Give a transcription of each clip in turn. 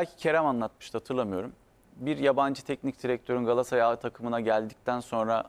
Belki Kerem anlatmıştı hatırlamıyorum. Bir yabancı teknik direktörün Galatasaray A takımına geldikten sonra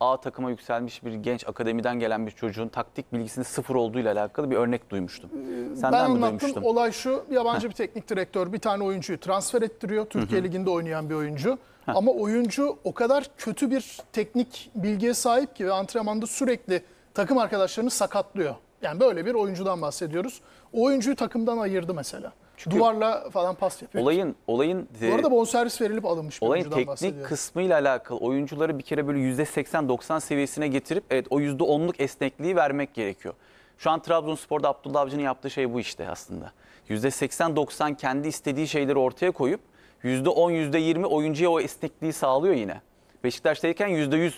A takıma yükselmiş bir genç akademiden gelen bir çocuğun taktik bilgisinin sıfır olduğu ile alakalı bir örnek duymuştum. Senden ben anlattım. Duymuştum? Olay şu yabancı bir teknik direktör bir tane oyuncuyu transfer ettiriyor. Türkiye Hı -hı. Ligi'nde oynayan bir oyuncu. Heh. Ama oyuncu o kadar kötü bir teknik bilgiye sahip ki ve antrenmanda sürekli takım arkadaşlarını sakatlıyor. Yani böyle bir oyuncudan bahsediyoruz. O oyuncuyu takımdan ayırdı mesela. Çünkü Duvarla falan pas yapıyor. Olayın olayın Bu e, arada bonservis verilip alınmış bir olayın teknik kısmıyla alakalı oyuncuları bir kere böyle %80-90 seviyesine getirip evet o %10'luk esnekliği vermek gerekiyor. Şu an Trabzonspor'da Abdullah Avcı'nın yaptığı şey bu işte aslında. %80-90 kendi istediği şeyleri ortaya koyup %10 %20 oyuncuya o esnekliği sağlıyor yine. Beşiktaş'tayken %100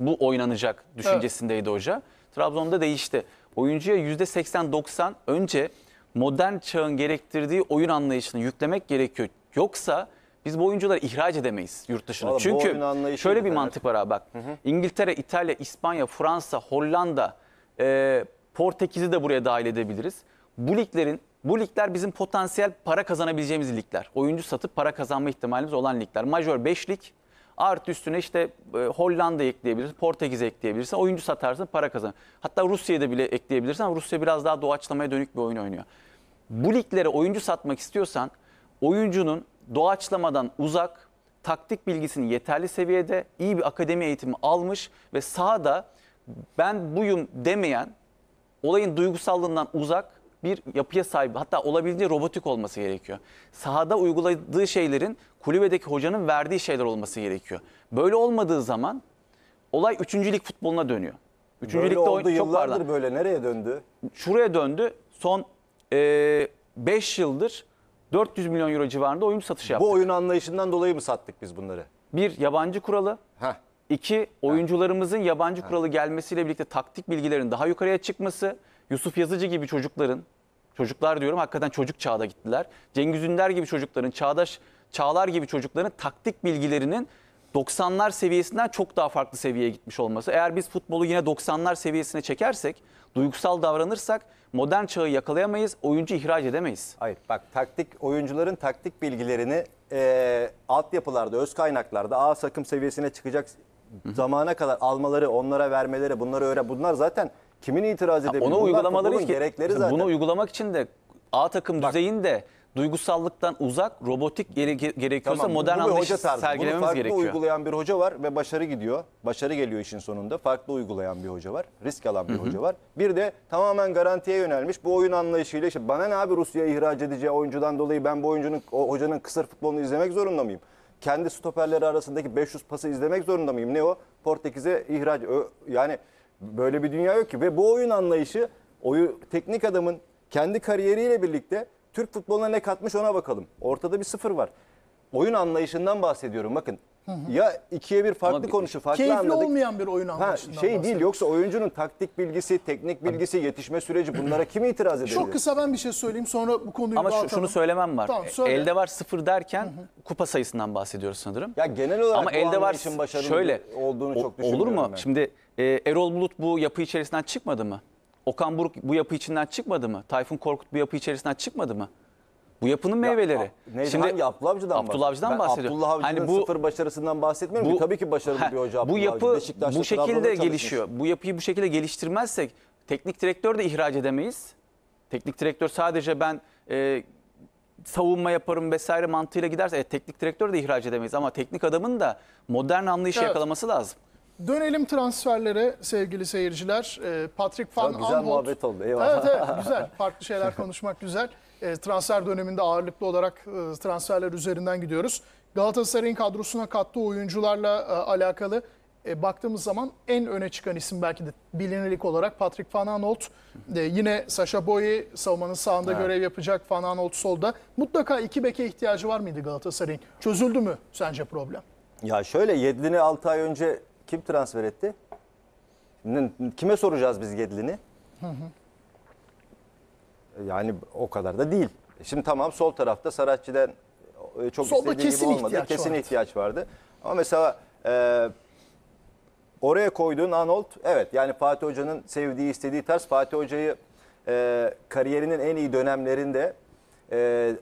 bu oynanacak düşüncesindeydi evet. hoca. Trabzon'da değişti. Oyuncuya %80-90 önce modern çağın gerektirdiği oyun anlayışını yüklemek gerekiyor. Yoksa biz bu oyuncuları ihraç edemeyiz yurt dışına. Vallahi Çünkü şöyle bir evet. mantık var abi bak. Hı hı. İngiltere, İtalya, İspanya, Fransa, Hollanda, e, Portekiz'i de buraya dahil edebiliriz. Bu liglerin bu ligler bizim potansiyel para kazanabileceğimiz ligler. Oyuncu satıp para kazanma ihtimalimiz olan ligler. Major 5 lig, Artı üstüne işte e, Hollanda ekleyebilirsin, Portekiz ekleyebilirsin. Oyuncu satarsın para kazan. Hatta Rusya'da bile ekleyebilirsin ama Rusya biraz daha doğaçlamaya dönük bir oyun oynuyor. Bu liglere oyuncu satmak istiyorsan oyuncunun doğaçlamadan uzak, taktik bilgisini yeterli seviyede, iyi bir akademi eğitimi almış ve sahada ben buyum demeyen, olayın duygusallığından uzak bir yapıya sahip hatta olabildiğince robotik olması gerekiyor. Sahada uyguladığı şeylerin kulübedeki hocanın verdiği şeyler olması gerekiyor. Böyle olmadığı zaman olay üçüncülük futboluna dönüyor. Üçüncülükte böyle oldu çok yıllardır böyle nereye döndü? Şuraya döndü. Son 5 e, beş yıldır 400 milyon euro civarında oyun satışı yaptık. Bu oyun anlayışından dolayı mı sattık biz bunları? Bir, yabancı kuralı. Heh. İki, oyuncularımızın yabancı Heh. kuralı gelmesiyle birlikte taktik bilgilerin daha yukarıya çıkması. Yusuf Yazıcı gibi çocukların, çocuklar diyorum hakikaten çocuk çağda gittiler. Cengiz Ünder gibi çocukların, Çağdaş Çağlar gibi çocukların taktik bilgilerinin 90'lar seviyesinden çok daha farklı seviyeye gitmiş olması. Eğer biz futbolu yine 90'lar seviyesine çekersek, duygusal davranırsak modern çağı yakalayamayız, oyuncu ihraç edemeyiz. Hayır bak taktik oyuncuların taktik bilgilerini e, altyapılarda, öz kaynaklarda A takım seviyesine çıkacak Hı -hı. zamana kadar almaları, onlara vermeleri, bunları öyle bunlar zaten Kimin itiraz edebilir? Ona uygulamaları toplumun için, gerekleri zaten. Bunu uygulamak için de A takım Bak, düzeyinde duygusallıktan uzak, robotik gerekiyorsa tamam, modern anlayış sergilememiz Bunu farklı gerekiyor. Farklı uygulayan bir hoca var ve başarı gidiyor. Başarı geliyor işin sonunda. Farklı uygulayan bir hoca var. Risk alan bir Hı -hı. hoca var. Bir de tamamen garantiye yönelmiş. Bu oyun anlayışıyla işte bana ne abi Rusya'ya ihraç edeceği oyuncudan dolayı ben bu oyuncunun o hocanın kısır futbolunu izlemek zorunda mıyım? Kendi stoperleri arasındaki 500 pası izlemek zorunda mıyım? Ne o? Portekiz'e ihraç yani Böyle bir dünya yok ki ve bu oyun anlayışı oyu teknik adamın kendi kariyeriyle birlikte Türk futboluna ne katmış ona bakalım. Ortada bir sıfır var. Oyun anlayışından bahsediyorum. Bakın ya ikiye bir farklı Ama konuşu farklı Keyifli anladık. olmayan bir oyun Ha, anlayışından şey değil yoksa oyuncunun taktik bilgisi, teknik bilgisi, yetişme süreci bunlara kim itiraz edebilir? Çok kısa ben bir şey söyleyeyim sonra bu konuyu Ama şu, şunu söylemem var. Tamam, söyle. Elde var sıfır derken kupa sayısından bahsediyoruz sanırım. Ya genel olarak Ama bu elde var için başarılı şöyle olduğunu o- çok Olur mu? ben. Şimdi e, Erol Bulut bu yapı içerisinden çıkmadı mı? Okan Buruk bu yapı içinden çıkmadı mı? Tayfun Korkut bu yapı içerisinden çıkmadı mı? Bu yapının meyveleri. Ya, neydi, Şimdi hangi Abdullah Avcı'dan Abdullah Avcı'dan bahsediyorum. Abdullah Avcı'nın hani bu, sıfır başarısından bahsetmiyorum bu, ki. Tabii ki başarılı ha, bir hoca Bu yapı Avcı. bu şekilde gelişiyor. Bu yapıyı bu şekilde geliştirmezsek teknik direktör de ihraç edemeyiz. Teknik direktör sadece ben e, savunma yaparım vesaire mantığıyla giderse e, teknik direktör de ihraç edemeyiz. Ama teknik adamın da modern anlayışı evet. yakalaması lazım. Dönelim transferlere sevgili seyirciler. E, Patrick Van Çok güzel Anholt. muhabbet oldu. Eyvallah. Evet evet güzel. Farklı şeyler konuşmak güzel. E, transfer döneminde ağırlıklı olarak e, transferler üzerinden gidiyoruz. Galatasaray'ın kadrosuna kattığı oyuncularla e, alakalı baktığımız zaman en öne çıkan isim belki de bilinirlik olarak Patrick Van Aanholt. yine Sasha Boye savunmanın sağında evet. görev yapacak, Van Aanholt solda. Mutlaka iki beke ihtiyacı var mıydı Galatasaray'ın? Çözüldü mü sence problem? Ya şöyle Yedlin'i 6 ay önce kim transfer etti? Kime soracağız biz Yedlin'i? Hı hı. Yani o kadar da değil. E, şimdi tamam sol tarafta Saratçı'dan e, çok Solda istediği kesin gibi olmadı. ihtiyaç kesin vardı. ihtiyaç vardı. Ama mesela e, oraya koyduğun Anolt evet yani Fatih Hoca'nın sevdiği istediği tarz Fatih Hoca'yı e, kariyerinin en iyi dönemlerinde e,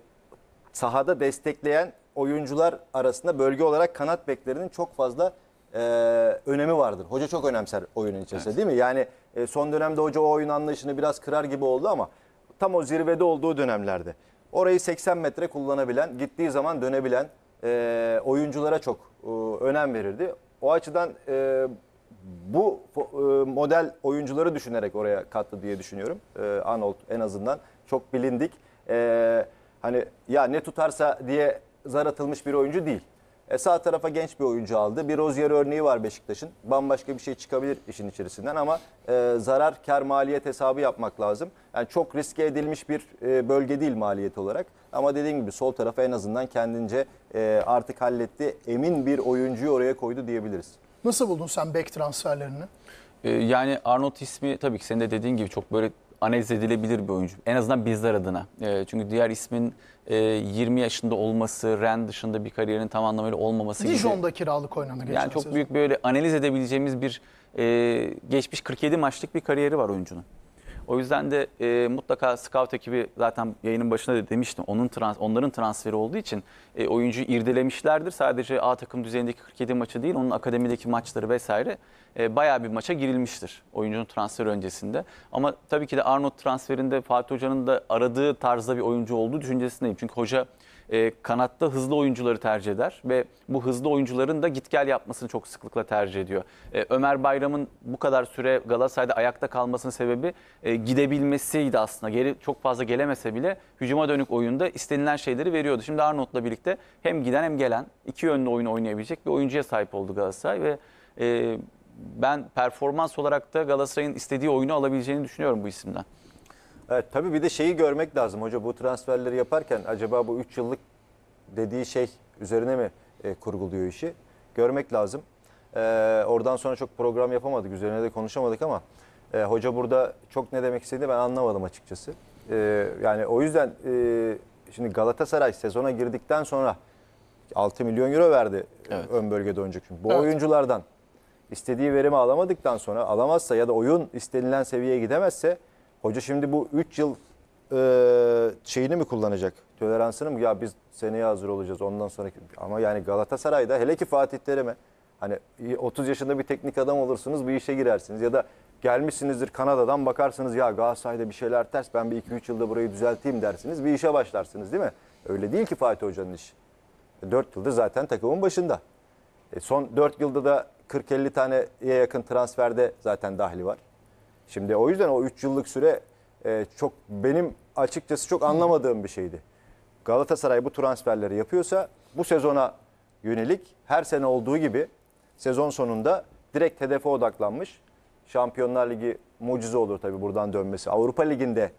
sahada destekleyen oyuncular arasında bölge olarak kanat beklerinin çok fazla e, önemi vardır. Hoca çok önemser oyunun içerisinde evet. değil mi? Yani e, son dönemde hoca o oyun anlayışını biraz kırar gibi oldu ama tam o zirvede olduğu dönemlerde. Orayı 80 metre kullanabilen, gittiği zaman dönebilen e, oyunculara çok e, önem verirdi. O açıdan e, bu e, model oyuncuları düşünerek oraya kattı diye düşünüyorum. E, Arnold en azından çok bilindik. E, hani ya ne tutarsa diye zar atılmış bir oyuncu değil. E, sağ tarafa genç bir oyuncu aldı. Bir Rozier örneği var Beşiktaş'ın. Bambaşka bir şey çıkabilir işin içerisinden ama e, zarar kar maliyet hesabı yapmak lazım. Yani çok riske edilmiş bir e, bölge değil maliyet olarak. Ama dediğim gibi sol tarafa en azından kendince e, artık halletti. Emin bir oyuncuyu oraya koydu diyebiliriz. Nasıl buldun sen bek transferlerini? E, yani Arnold ismi tabii ki senin de dediğin gibi çok böyle analiz edilebilir bir oyuncu. En azından bizler adına. E, çünkü diğer ismin e, 20 yaşında olması, Ren dışında bir kariyerin tam anlamıyla olmaması Dijon'da gibi. Dijon'da kiralık oynadı geçen Yani çok sezon. büyük böyle analiz edebileceğimiz bir e, geçmiş 47 maçlık bir kariyeri var oyuncunun. O yüzden de e, mutlaka scout ekibi zaten yayının başında da demiştim. Onun trans, onların transferi olduğu için e, oyuncuyu irdelemişlerdir. Sadece A takım düzeyindeki 47 maçı değil, onun akademideki maçları vesaire e, bayağı bir maça girilmiştir oyuncunun transfer öncesinde. Ama tabii ki de Arnold transferinde Fatih Hoca'nın da aradığı tarzda bir oyuncu olduğu düşüncesindeyim. Çünkü hoca e, kanatta hızlı oyuncuları tercih eder ve bu hızlı oyuncuların da git gel yapmasını çok sıklıkla tercih ediyor. E, Ömer Bayram'ın bu kadar süre Galatasaray'da ayakta kalmasının sebebi e, gidebilmesiydi aslında. Geri çok fazla gelemese bile hücuma dönük oyunda istenilen şeyleri veriyordu. Şimdi Arnold'la birlikte hem giden hem gelen iki yönlü oyunu oynayabilecek bir oyuncuya sahip oldu Galatasaray ve e, ben performans olarak da Galatasaray'ın istediği oyunu alabileceğini düşünüyorum bu isimden. Evet, tabii bir de şeyi görmek lazım hoca bu transferleri yaparken acaba bu 3 yıllık dediği şey üzerine mi e, kurguluyor işi görmek lazım. E, oradan sonra çok program yapamadık üzerine de konuşamadık ama e, hoca burada çok ne demek istediğini ben anlamadım açıkçası. E, yani o yüzden e, şimdi Galatasaray sezona girdikten sonra 6 milyon euro verdi e, evet. ön bölgede oyuncu. Bu evet. oyunculardan istediği verimi alamadıktan sonra alamazsa ya da oyun istenilen seviyeye gidemezse Hoca şimdi bu 3 yıl e, şeyini mi kullanacak? Toleransını mı? Ya biz seneye hazır olacağız ondan sonraki. Ama yani Galatasaray'da hele ki Fatih Terim'e hani 30 yaşında bir teknik adam olursunuz bir işe girersiniz ya da gelmişsinizdir Kanada'dan bakarsınız ya Galatasaray'da bir şeyler ters ben bir 2-3 yılda burayı düzelteyim dersiniz bir işe başlarsınız değil mi? Öyle değil ki Fatih Hoca'nın işi. 4 e, yıldır zaten takımın başında. E son 4 yılda da 40-50 taneye yakın transferde zaten dahli var. Şimdi o yüzden o 3 yıllık süre e, çok benim açıkçası çok anlamadığım bir şeydi. Galatasaray bu transferleri yapıyorsa bu sezona yönelik her sene olduğu gibi sezon sonunda direkt hedefe odaklanmış. Şampiyonlar Ligi mucize olur tabii buradan dönmesi. Avrupa Ligi'nde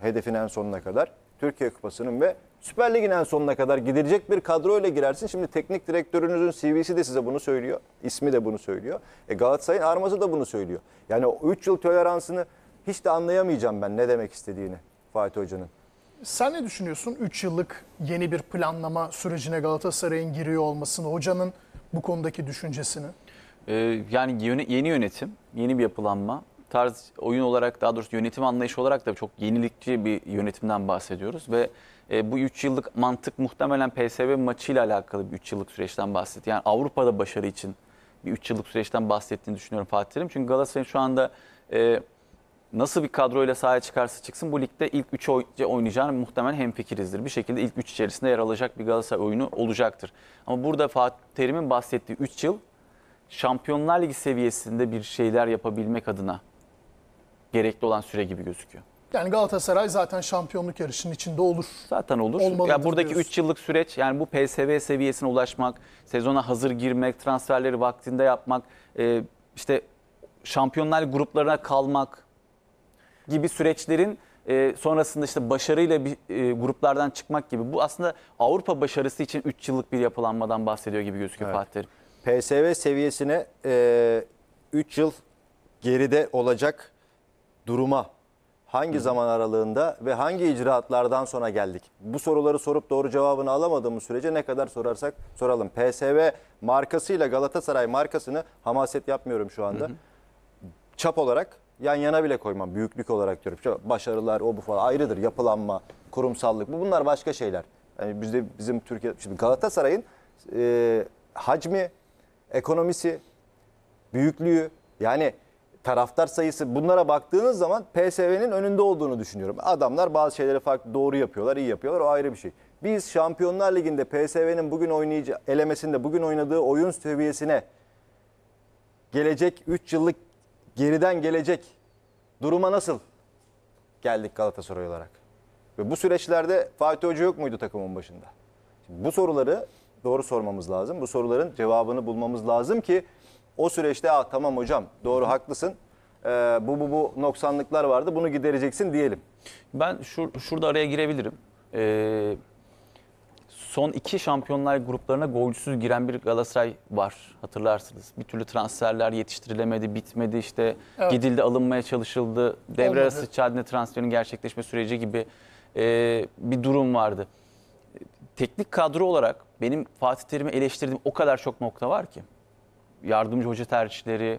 hedefin en sonuna kadar Türkiye Kupası'nın ve Süper Lig'in en sonuna kadar gidilecek bir kadroyla girersin. Şimdi teknik direktörünüzün CV'si de size bunu söylüyor. İsmi de bunu söylüyor. E Galatasaray'ın arması da bunu söylüyor. Yani o 3 yıl toleransını hiç de anlayamayacağım ben ne demek istediğini Fatih Hoca'nın. Sen ne düşünüyorsun 3 yıllık yeni bir planlama sürecine Galatasaray'ın giriyor olmasını, hocanın bu konudaki düşüncesini? Ee, yani yeni yönetim, yeni bir yapılanma tarz oyun olarak daha doğrusu yönetim anlayışı olarak da çok yenilikçi bir yönetimden bahsediyoruz ve e, bu 3 yıllık mantık muhtemelen PSV maçıyla alakalı bir 3 yıllık süreçten bahsetti. Yani Avrupa'da başarı için bir 3 yıllık süreçten bahsettiğini düşünüyorum Fatih'im Çünkü Galatasaray şu anda e, nasıl bir kadroyla sahaya çıkarsa çıksın bu ligde ilk 3'e oynayacağını muhtemelen hemfikirizdir. Bir şekilde ilk 3 içerisinde yer alacak bir Galatasaray oyunu olacaktır. Ama burada Fatih Terim'in bahsettiği 3 yıl Şampiyonlar Ligi seviyesinde bir şeyler yapabilmek adına gerekli olan süre gibi gözüküyor. Yani Galatasaray zaten şampiyonluk yarışının içinde olur. Zaten olur. Olmalıdır ya buradaki 3 yıllık süreç yani bu PSV seviyesine ulaşmak, sezona hazır girmek, transferleri vaktinde yapmak, e, işte şampiyonlar gruplarına kalmak gibi süreçlerin e, sonrasında işte başarıyla bir e, gruplardan çıkmak gibi. Bu aslında Avrupa başarısı için 3 yıllık bir yapılanmadan bahsediyor gibi gözüküyor evet. Fatih PSV seviyesine 3 e, yıl geride olacak duruma hangi zaman aralığında ve hangi icraatlardan sonra geldik? Bu soruları sorup doğru cevabını alamadığımız sürece ne kadar sorarsak soralım. PSV markasıyla Galatasaray markasını hamaset yapmıyorum şu anda. hı. Çap olarak yan yana bile koymam. Büyüklük olarak diyorum. Başarılar o bu falan ayrıdır. Yapılanma, kurumsallık bu bunlar başka şeyler. Yani bizde bizim Türkiye şimdi Galatasaray'ın e, hacmi, ekonomisi, büyüklüğü yani taraftar sayısı bunlara baktığınız zaman PSV'nin önünde olduğunu düşünüyorum. Adamlar bazı şeyleri farklı doğru yapıyorlar, iyi yapıyorlar o ayrı bir şey. Biz Şampiyonlar Ligi'nde PSV'nin bugün oynayacağı elemesinde bugün oynadığı oyun seviyesine gelecek 3 yıllık geriden gelecek duruma nasıl geldik Galatasaray olarak? Ve bu süreçlerde Fatih Hoca yok muydu takımın başında? Şimdi bu soruları doğru sormamız lazım. Bu soruların cevabını bulmamız lazım ki o süreçte ah tamam hocam doğru haklısın e, bu bu bu noksanlıklar vardı bunu gidereceksin diyelim. Ben şur, şurada araya girebilirim. Ee, son iki şampiyonlar gruplarına golcüsüz giren bir Galatasaray var hatırlarsınız. Bir türlü transferler yetiştirilemedi, bitmedi işte evet. gidildi alınmaya çalışıldı. Devre Olmadı. arası Çadne transferinin gerçekleşme süreci gibi e, bir durum vardı. Teknik kadro olarak benim Fatih Terim'i eleştirdiğim o kadar çok nokta var ki yardımcı hoca tercihleri,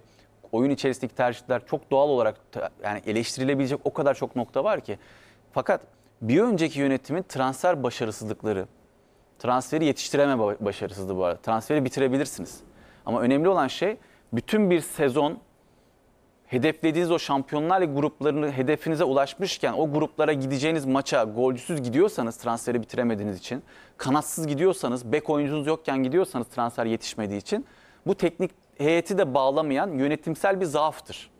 oyun içerisindeki tercihler çok doğal olarak yani eleştirilebilecek o kadar çok nokta var ki. Fakat bir önceki yönetimin transfer başarısızlıkları, transferi yetiştireme başarısızlığı bu arada. Transferi bitirebilirsiniz. Ama önemli olan şey bütün bir sezon hedeflediğiniz o Şampiyonlar Ligi gruplarını hedefinize ulaşmışken o gruplara gideceğiniz maça golcüsüz gidiyorsanız transferi bitiremediğiniz için, kanatsız gidiyorsanız, bek oyuncunuz yokken gidiyorsanız transfer yetişmediği için bu teknik heyeti de bağlamayan yönetimsel bir zaaftır.